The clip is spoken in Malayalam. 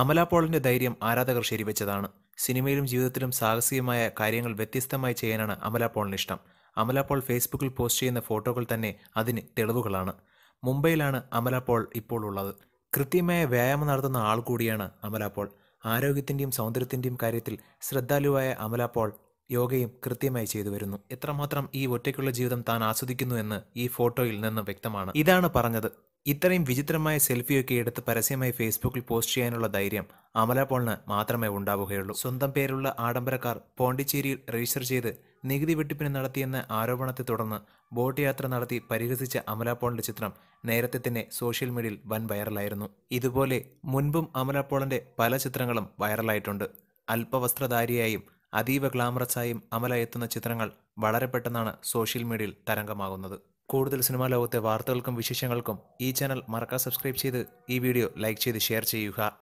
അമല പോളിൻ്റെ ധൈര്യം ആരാധകർ ശരിവെച്ചതാണ് സിനിമയിലും ജീവിതത്തിലും സാഹസികമായ കാര്യങ്ങൾ വ്യത്യസ്തമായി ചെയ്യാനാണ് അമല പോളിന് ഇഷ്ടം അമല പോൾ ഫേസ്ബുക്കിൽ പോസ്റ്റ് ചെയ്യുന്ന ഫോട്ടോകൾ തന്നെ അതിന് തെളിവുകളാണ് മുംബൈയിലാണ് അമല പോൾ ഇപ്പോൾ ഉള്ളത് കൃത്യമായ വ്യായാമം നടത്തുന്ന ആൾ കൂടിയാണ് അമല പോൾ ആരോഗ്യത്തിൻ്റെയും സൗന്ദര്യത്തിൻ്റെയും കാര്യത്തിൽ ശ്രദ്ധാലുവായ അമല പോൾ യോഗയും കൃത്യമായി ചെയ്തു വരുന്നു എത്രമാത്രം ഈ ഒറ്റയ്ക്കുള്ള ജീവിതം താൻ ആസ്വദിക്കുന്നു എന്ന് ഈ ഫോട്ടോയിൽ നിന്ന് വ്യക്തമാണ് ഇതാണ് പറഞ്ഞത് ഇത്രയും വിചിത്രമായ സെൽഫിയൊക്കെ എടുത്ത് പരസ്യമായി ഫേസ്ബുക്കിൽ പോസ്റ്റ് ചെയ്യാനുള്ള ധൈര്യം അമല പോളിന് മാത്രമേ ഉണ്ടാവുകയുള്ളൂ സ്വന്തം പേരുള്ള ആഡംബരക്കാർ പോണ്ടിച്ചേരിയിൽ രജിസ്റ്റർ ചെയ്ത് നികുതി വെട്ടിപ്പിന് നടത്തിയെന്ന ആരോപണത്തെ തുടർന്ന് ബോട്ട് യാത്ര നടത്തി പരിഹസിച്ച അമല പോളിന്റെ ചിത്രം നേരത്തെ തന്നെ സോഷ്യൽ മീഡിയയിൽ വൻ വൈറലായിരുന്നു ഇതുപോലെ മുൻപും അമല പോളിന്റെ പല ചിത്രങ്ങളും വൈറലായിട്ടുണ്ട് അല്പവസ്ത്രധാരിയായും അതീവ ഗ്ലാമറസായും അമല എത്തുന്ന ചിത്രങ്ങൾ വളരെ പെട്ടെന്നാണ് സോഷ്യൽ മീഡിയയിൽ തരംഗമാകുന്നത് കൂടുതൽ സിനിമാ ലോകത്തെ വാർത്തകൾക്കും വിശേഷങ്ങൾക്കും ഈ ചാനൽ മറക്കാതെ സബ്സ്ക്രൈബ് ചെയ്ത് ഈ വീഡിയോ ലൈക്ക് ചെയ്ത് ഷെയർ ചെയ്യുക